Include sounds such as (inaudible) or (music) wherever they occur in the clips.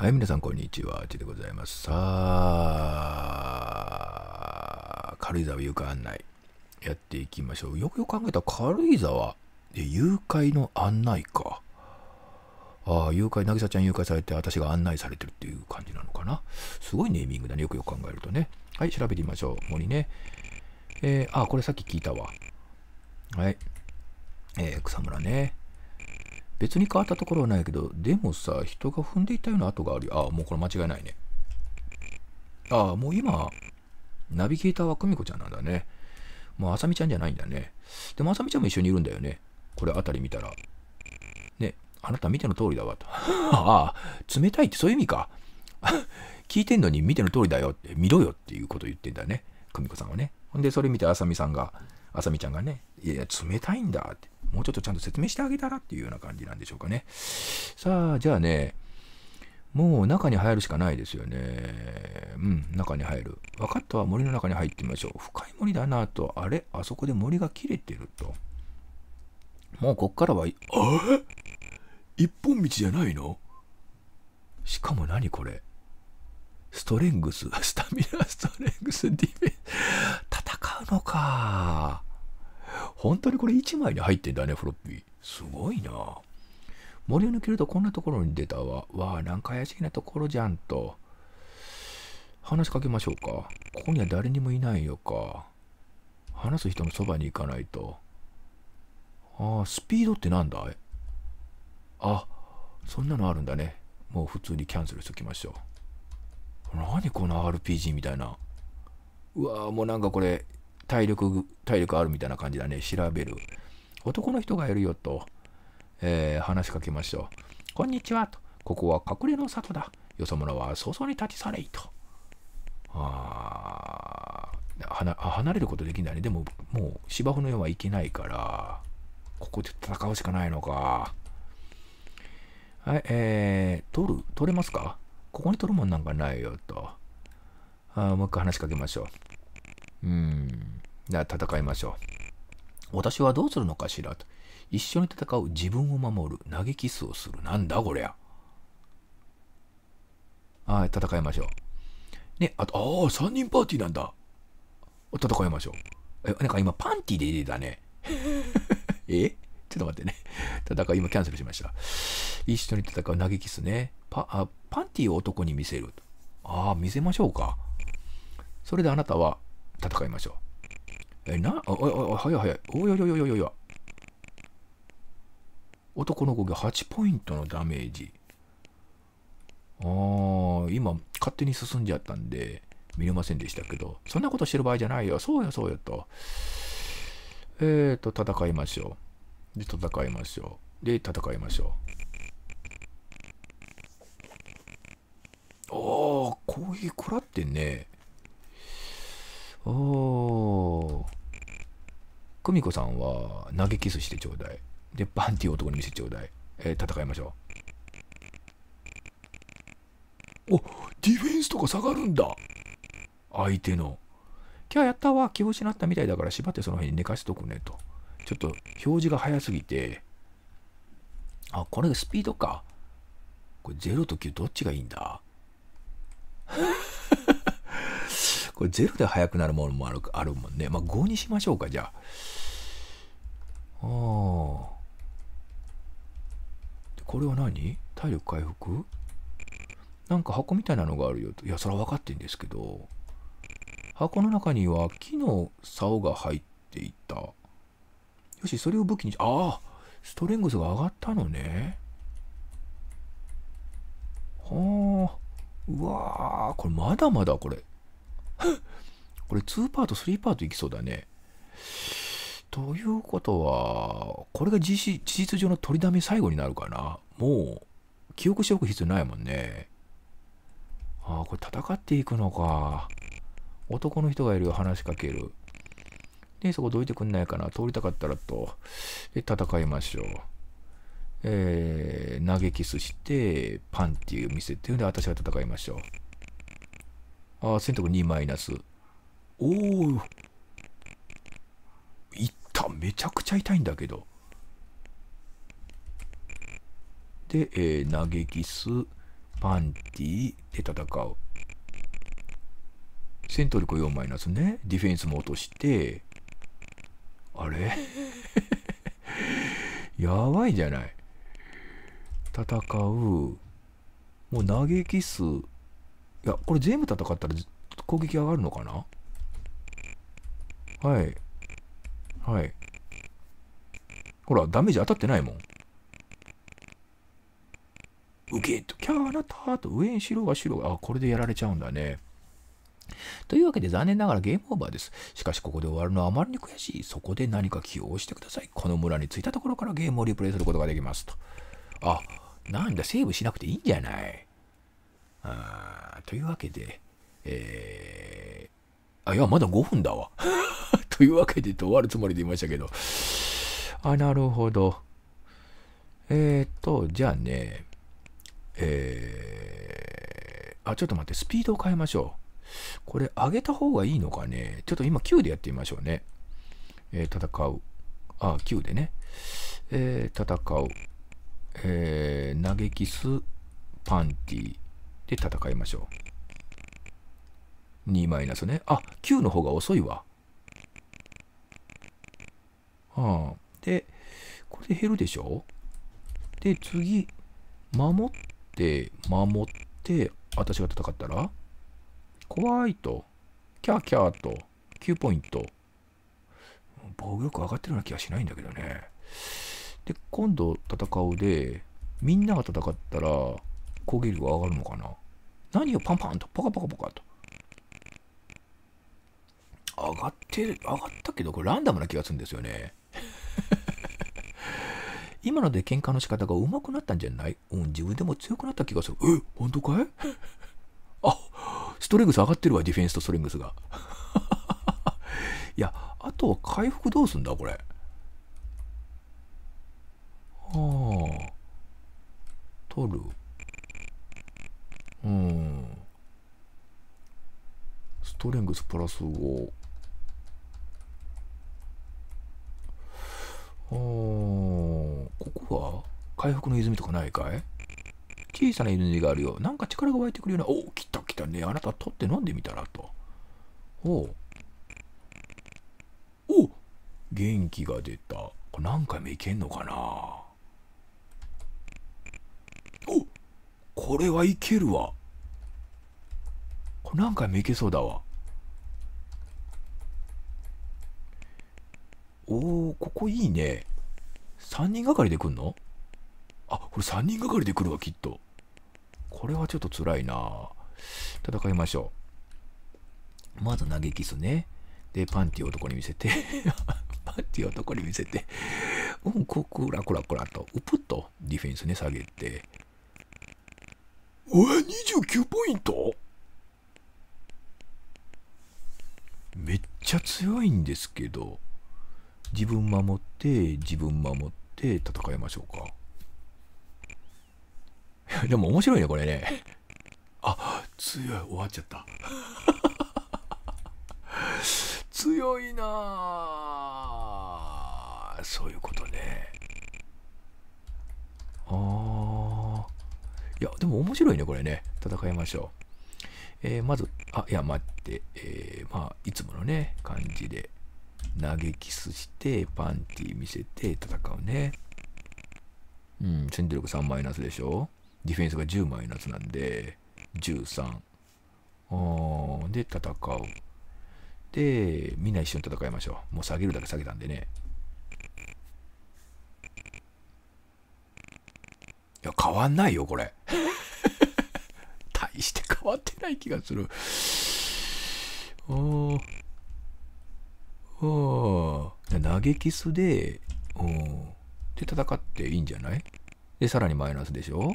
はい、皆さん、こんにちは。ちでございます。さあ、軽井沢誘拐案内、やっていきましょう。よくよく考えた軽井沢で誘拐の案内か。ああ、誘拐、渚ちゃん誘拐されて、私が案内されてるっていう感じなのかな。すごいネーミングだね。よくよく考えるとね。はい、調べてみましょう。ここにね。えー、あ、これさっき聞いたわ。はい。えー、草むらね。別に変わったところはないけど、でもさ、人が踏んでいたような跡があるよ。ああ、もうこれ間違いないね。ああ、もう今、ナビゲーターは久美子ちゃんなんだね。もうあさみちゃんじゃないんだね。でもあさみちゃんも一緒にいるんだよね。これあたり見たら。ね、あなた見ての通りだわと。ああ、冷たいってそういう意味か。(laughs) 聞いてんのに見ての通りだよって、見ろよっていうことを言ってんだね。久美子さんはね。ほんで、それ見てあさみさんが、あさみちゃんがね、いやいや、冷たいんだって、もうちょっとちゃんと説明してあげたらっていうような感じなんでしょうかね。さあ、じゃあね、もう中に入るしかないですよね。うん、中に入る。分かったわ、森の中に入ってみましょう。深い森だなと、あれあそこで森が切れてると。もうこっからは、あれ一本道じゃないのしかも何これストレングス、スタミナ、ストレングス、ディフェンス。うのか。本当にこれ1枚に入ってんだね、フロッピー。すごいな。森を抜けるとこんなところに出たわ。わあ、なんか怪しげなところじゃんと。話しかけましょうか。ここには誰にもいないよか。話す人のそばに行かないと。ああ、スピードってなんだいあ、そんなのあるんだね。もう普通にキャンセルしときましょう。何この RPG みたいな。うわもうなんかこれ、体力、体力あるみたいな感じだね。調べる。男の人がいるよと、えー、話しかけましょう。こんにちはと。ここは隠れの里だ。よそ者は早々に立ち去れいと。ああ、離れることできないね。でも、もう芝生の世はいけないから、ここで戦うしかないのか。はい、えー、取る取れますかここに取るもんなんかないよと。あもう一回話しかけましょう。うん。戦いましょう。私はどうするのかしらと。一緒に戦う自分を守る投げキスをするなんだこりゃはい戦いましょうねあとああ3人パーティーなんだ戦いましょうえなんか今パンティーで出てたね (laughs) えちょっと待ってね戦い今キャンセルしました一緒に戦う投げキスねパあパンティーを男に見せるああ見せましょうかそれであなたは戦いましょうえ、な、おいおい、早い早い。おいおいおいおいおい。男の子が8ポイントのダメージ。ああ、今、勝手に進んじゃったんで、見れませんでしたけど、そんなことしてる場合じゃないよ。そうや、そうやと。えっ、ー、と、戦いましょう。で、戦いましょう。で、戦いましょう。おー、コーヒー食らってんね。おー。久美子さんは、投げキスしてちょうだい。で、バンティー男に見せてちょうだい。えー、戦いましょう。おディフェンスとか下がるんだ相手の。今日やったわ気を失ったみたいだから縛ってその辺に寝かしとくねと。ちょっと表示が早すぎて。あ、これがスピードか。これ0と9どっちがいいんだこれ0で速くなるものもあるあるもんね。まあ5にしましょうか、じゃあ。ああ。これは何体力回復なんか箱みたいなのがあるよと。いや、それは分かってんですけど。箱の中には木の竿が入っていた。よし、それを武器に、ああストレングスが上がったのね。はあ、うわあ、これまだまだこれ。(laughs) これ2パート、3パートいきそうだね。ということは、これが事実上の取りだめ最後になるかな。もう、記憶しておく必要ないもんね。ああ、これ戦っていくのか。男の人がいるよ、話しかける。で、そこどいてくんないかな。通りたかったらと。で、戦いましょう。えー、投げキスして、パンっていう店っていうんで、私が戦いましょう。あ選択2マイナス。おお。いった。めちゃくちゃ痛いんだけど。で、えー、投キス、パンティで戦う。セントリコ4マイナスね。ディフェンスも落として、あれ (laughs) やばいじゃない。戦う。もう投げキス、いや、これ全部戦ったら攻撃上がるのかなはい。はい。ほら、ダメージ当たってないもん。ウケッと、キャーなったと上に白が白が、あ、これでやられちゃうんだね。というわけで残念ながらゲームオーバーです。しかしここで終わるのはあまりに悔しい。そこで何か起用してください。この村に着いたところからゲームをリプレイすることができますと。あ、なんだ、セーブしなくていいんじゃないあというわけで、えー、あ、いや、まだ5分だわ。(laughs) というわけでと終わるつもりでいましたけど。あ、なるほど。えー、っと、じゃあね、えー、あ、ちょっと待って、スピードを変えましょう。これ、上げた方がいいのかね。ちょっと今、9でやってみましょうね。えー、戦う。あ、9でね。えー、戦う。えー、嘆きす、パンティー。で戦いましょう。2マイナスね。あ、9の方が遅いわ。はあ、で、これで減るでしょで、次、守って、守って、私が戦ったら、怖いと、キャーキャーと、9ポイント。防御力上がってるような気がしないんだけどね。で、今度戦うで、みんなが戦ったら、攻撃力が上がるのかな何をパンパンと、ポカポカポカと。上がってる、上がったけど、これランダムな気がするんですよね。(laughs) 今ので喧嘩の仕方が上手くなったんじゃないうん、自分でも強くなった気がする。え、本当かい (laughs) あ、ストレングス上がってるわ、ディフェンスとストレングスが。(laughs) いや、あとは回復どうすんだ、これ。はあ。取る。トレングスプラス5。おここは回復の泉とかないかい小さな泉があるよ。なんか力が湧いてくるような。おお、来た来たね。あなた取って飲んでみたらと。おおお元気が出た。これ何回もいけんのかなおこれはいけるわ。これ何回もいけそうだわ。おー、ここいいね。3人がかりで来んのあ、これ3人がかりで来るわ、きっと。これはちょっと辛いな戦いましょう。まず投げキスね。で、パンティ男に見せて (laughs) パンティ男に見せてうん、こくらこらこらと、うぷっとディフェンスね、下げて。おい、29ポイントめっちゃ強いんですけど。自分守って自分守って戦いましょうか (laughs) でも面白いねこれね (laughs) あ強い終わっちゃった (laughs) 強いなそういうことねあいやでも面白いねこれね戦いましょうえー、まず、あ、いや、待って、えー、まあ、いつものね、感じで、投げキスしてパンティ見せて戦うねうん戦闘力3マイナスでしょディフェンスが10マイナスなんで13おで戦うでみんな一緒に戦いましょうもう下げるだけ下げたんでねいや変わんないよこれ (laughs) 大して変わってない気がするおー投げキスで、うん。で、戦っていいんじゃないで、さらにマイナスでしょ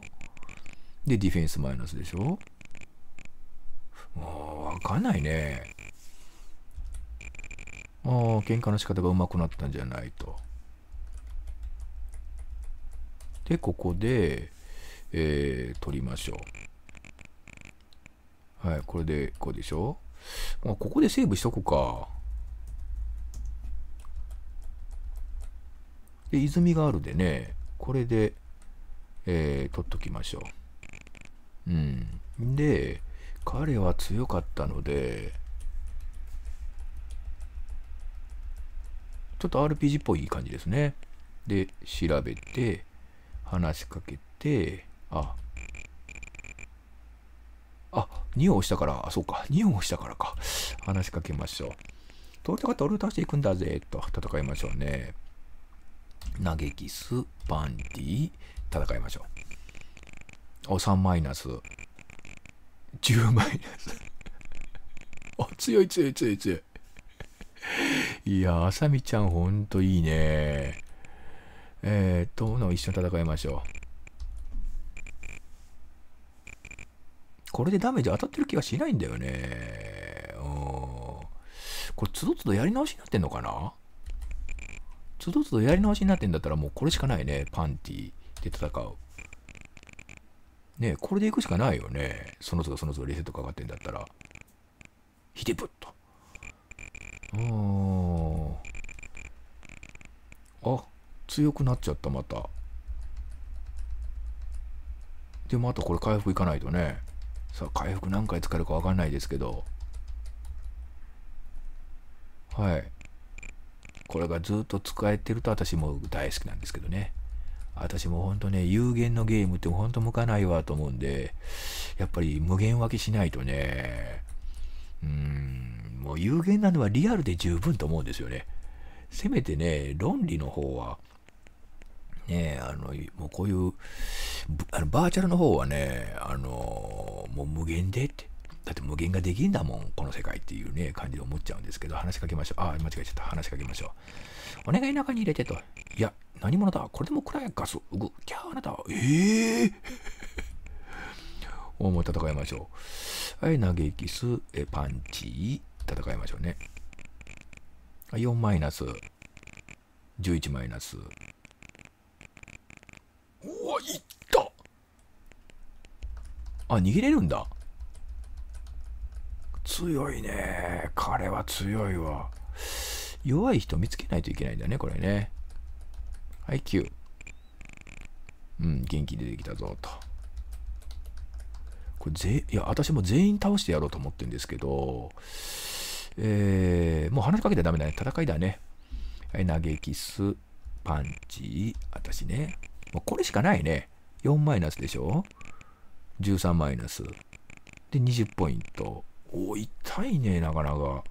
で、ディフェンスマイナスでしょもう、わかんないね。ああ、喧嘩の仕方がうまくなったんじゃないと。で、ここで、えー、取りましょう。はい、これで、こうでしょまあ、ここでセーブしとくか。で、泉があるでね、これで、えー、取っときましょう。うん。で、彼は強かったので、ちょっと RPG っぽい感じですね。で、調べて、話しかけて、あ、あ、2を押したから、あ、そうか、2を押したからか。話しかけましょう。取りたかった俺を倒していくんだぜ、と戦いましょうね。投げキス、パンティ、戦いましょう。お、3マイナス。10マイナス。あ、(laughs) 強い強い強い強い。いや、あさみちゃんほんといいね。えー、っと、の一緒に戦いましょう。これでダメージ当たってる気がしないんだよね。うん。これ、つどつどやり直しになってんのかなつどつどやり直しになってんだったらもうこれしかないね。パンティで戦う。ねえ、これでいくしかないよね。その都度その都度リセットかかってんだったら。ひでぶっと。ああ。あ、強くなっちゃった、また。でもあとこれ回復いかないとね。さあ、回復何回使えるかわかんないですけど。はい。これがずっと使えてると私も大好きなんですけどね。私も本当ね、有限のゲームって本当向かないわと思うんで、やっぱり無限分けしないとね、うーん、もう有限なのはリアルで十分と思うんですよね。せめてね、論理の方は、ね、あの、もうこういう、あのバーチャルの方はね、あの、もう無限でって、だって無限ができんだもん、この世界っていうね、感じで思っちゃうんですけど、話しかけましょう。ああ、間違えちゃった。話しかけましょう。お願い中に入れてと。いや、何者だこれでも暗いガス。うぐ。キャーあなた。ええー、お (laughs) も戦いましょう。はい、げきす、えパンチ、戦いましょうね。4マイナス、11マイナス。おお、いったあ、逃げれるんだ。強いね。彼は強いわ。弱い人見つけないといけないんだね、これね。はい、9。うん、元気出てきたぞ、と。これぜ、いや、私も全員倒してやろうと思ってるんですけど、えー、もう話しかけてダメだね。戦いだね。はい、投げキス、パンチ、私ね。もうこれしかないね。4マイナスでしょ ?13 マイナス。で、20ポイント。お痛いね、なかなか。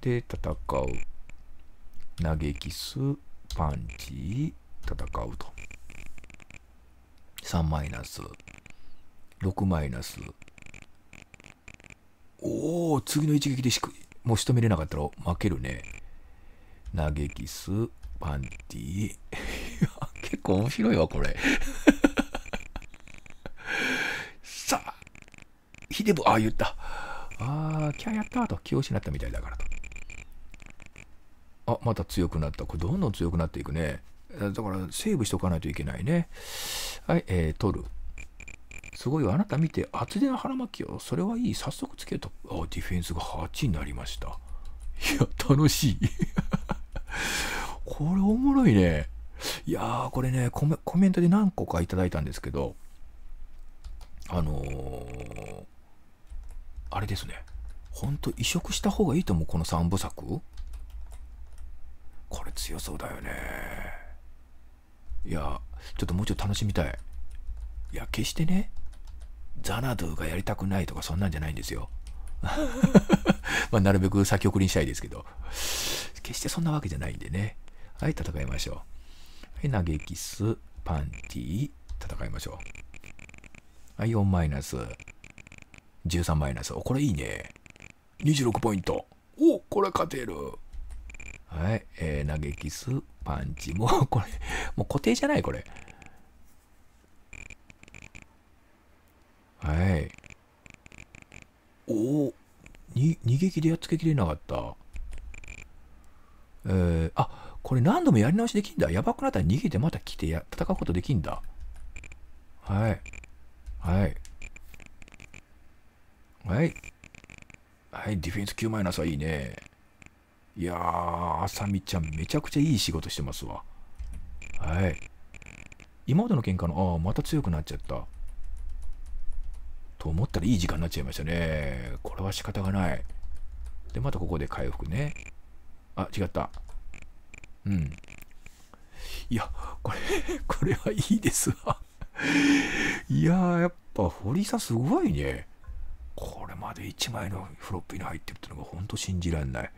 で、戦う。投げキス、パンチ、戦うと。3マイナス、6マイナス。おお、次の一撃でしく、もう仕留めれなかったら負けるね。投げキス、パンチ。いや、結構面白いわ、これ。(laughs) さあ、ヒデブ、あ、言った。ああ、キャーやったーと気を失ったみたいだからと。あ、また強くなった。これどんどん強くなっていくね。だからセーブしとかないといけないね。はい、えー、取る。すごいあなた見て、厚手の腹巻きを、それはいい。早速つけると。あ、ディフェンスが8になりました。いや、楽しい。(laughs) これおもろいね。いやー、これねコメ、コメントで何個かいただいたんですけど、あのーあれですね。ほんと移植した方がいいと思う、この三部作。これ強そうだよね。いや、ちょっともうちょっと楽しみたい。いや、決してね、ザナドゥがやりたくないとかそんなんじゃないんですよ。(laughs) まあ、なるべく先送りにしたいですけど。決してそんなわけじゃないんでね。はい、戦いましょう。はい、投げキス、パンティ、戦いましょう。はい、4マイナス。13マイナス。お、これいいね。26ポイント。お、これ勝てる。はい。えー、投げキス、パンチ。もう、これ、もう固定じゃないこれ。はい。おお、に、逃げ切でやっつけきれなかった。えー、あ、これ何度もやり直しできんだ。やばくなったら逃げてまた来てや、戦うことできんだ。はい。はい。はい。はい、ディフェンス9マイナスはいいね。いやー、あさみちゃん、めちゃくちゃいい仕事してますわ。はい。今までの喧嘩の、ああ、また強くなっちゃった。と思ったらいい時間になっちゃいましたね。これは仕方がない。で、またここで回復ね。あ、違った。うん。いや、これ、これはいいですわ。いやー、やっぱ、堀さんすごいね。まで1枚のフロッピーに入ってるってのがほんと信じられない。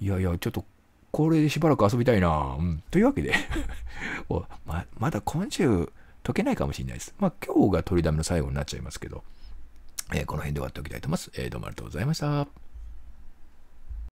いやいや、ちょっとこれでしばらく遊びたいな。うん、というわけで (laughs) ま、まだ今週解けないかもしれないです。まあ今日が取りだめの最後になっちゃいますけど、えー、この辺で終わっておきたいと思います。えー、どうもありがとうございました。